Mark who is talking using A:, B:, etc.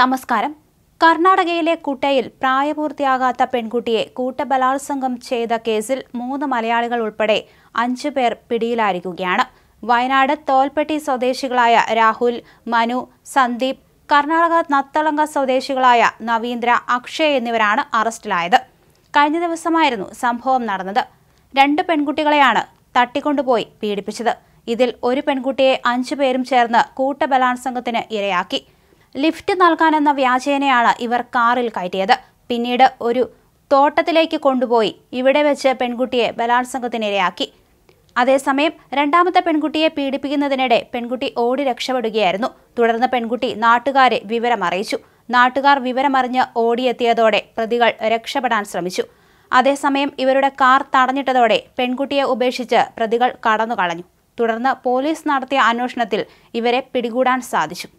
A: നമസ്കാരം കർണാടകയിലെ കുട്ടയിൽ പ്രായപൂർത്തിയാകാത്ത പെൺകുട്ടിയെ കൂട്ടബലാത്സംഗം ചെയ്ത കേസിൽ മൂന്ന് മലയാളികൾ ഉൾപ്പെടെ അഞ്ചു പേർ പിടിയിലായിരിക്കുകയാണ് വയനാട് തോൽപ്പെട്ടി സ്വദേശികളായ രാഹുൽ മനു സന്ദീപ് കർണാടക നത്തളങ്ക സ്വദേശികളായ നവീന്ദ്ര അക്ഷയ് എന്നിവരാണ് അറസ്റ്റിലായത് കഴിഞ്ഞ ദിവസമായിരുന്നു സംഭവം നടന്നത് രണ്ട് പെൺകുട്ടികളെയാണ് തട്ടിക്കൊണ്ടുപോയി പീഡിപ്പിച്ചത് ഇതിൽ ഒരു പെൺകുട്ടിയെ അഞ്ചു പേരും ചേർന്ന് കൂട്ടബലാത്സംഗത്തിന് ഇരയാക്കി ലിഫ്റ്റ് നൽകാനെന്ന വ്യാജേനയാണ് ഇവർ കാറിൽ കയറ്റിയത് പിന്നീട് ഒരു തോട്ടത്തിലേക്ക് കൊണ്ടുപോയി ഇവിടെ വെച്ച് പെൺകുട്ടിയെ ബലാത്സംഗത്തിനിരയാക്കി അതേസമയം രണ്ടാമത്തെ പെൺകുട്ടിയെ പീഡിപ്പിക്കുന്നതിനിടെ പെൺകുട്ടി ഓടി രക്ഷപ്പെടുകയായിരുന്നു തുടർന്ന് പെൺകുട്ടി നാട്ടുകാരെ വിവരമറിയിച്ചു നാട്ടുകാർ വിവരമറിഞ്ഞ് ഓടിയെത്തിയതോടെ പ്രതികൾ രക്ഷപ്പെടാൻ ശ്രമിച്ചു അതേസമയം ഇവരുടെ കാർ തടഞ്ഞിട്ടതോടെ പെൺകുട്ടിയെ ഉപേക്ഷിച്ച് പ്രതികൾ കടന്നുകളഞ്ഞു തുടർന്ന് പോലീസ് നടത്തിയ അന്വേഷണത്തിൽ ഇവരെ പിടികൂടാൻ സാധിച്ചു